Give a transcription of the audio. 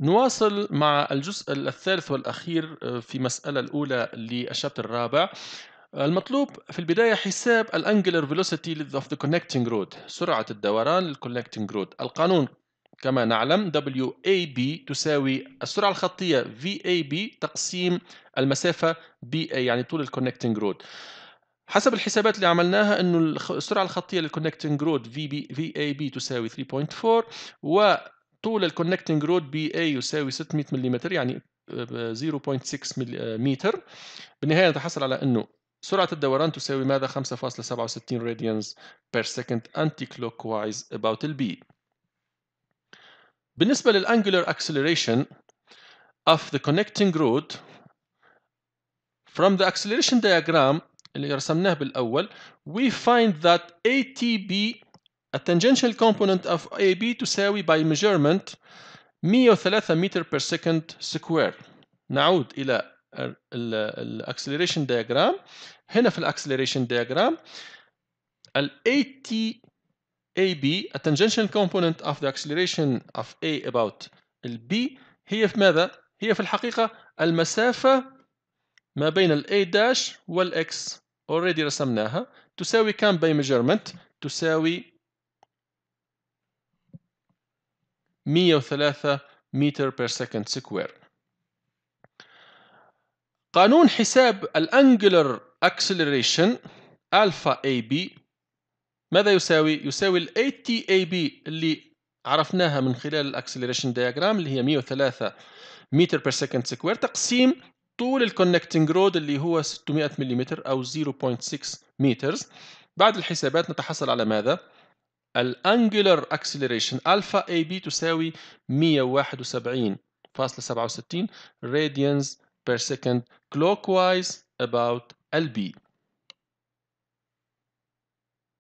نواصل مع الجزء الثالث والأخير آه، في مسألة الأولى للشابتر الرابع المطلوب في البداية حساب الانجلر فيلوسيتي of the connecting road سرعة الدوران للconnecting road القانون كما نعلم WAB تساوي السرعة الخطية VAB تقسيم المسافة BA يعني طول الكونكتنج رود حسب الحسابات اللي عملناها انه السرعة الخطية للكونكتنج رود VAB تساوي 3.4 و طول الكونكتنج رود بي اي يساوي 600 ملم يعني 0.6 آه، متر آه، بالنهايه نتحصل على انه سرعه الدوران تساوي ماذا 5.67 راديانز بير سكند انتي كلوك وايز اباوت البي بالنسبه للانجولار acceleration of the connecting road from the acceleration diagram اللي رسمناه بالاول we find that ATB التنجنشال كومبوننت اوف اي بي تساوي باي ميجرمنت 103 متر بير سكند سكوير نعود إلى الاكسلريشن دياجرام هنا في الاكسلريشن دياجرام ال اي تي اي بي component كومبوننت اوف ذا اكسلريشن اوف اي اباوت البي هي في ماذا؟ هي في الحقيقة المسافة ما بين ال A dash وال X رسمناها تساوي كم باي ميجرمنت تساوي 103 متر بير سكند سكوير قانون حساب الانجلر اكسلريشن الفا اي بي ماذا يساوي؟ يساوي ال 80 اي بي اللي عرفناها من خلال الاكسلريشن دياجرام اللي هي 103 متر بير سكند سكوير تقسيم طول الكونكتنج رود اللي هو 600 ملم او 0.6 متر بعد الحسابات نتحصل على ماذا؟ الانجلر اكسلريشن الفا اي بي تساوي 171.67 راديانز بير سكند كلوك وايز اباوت البي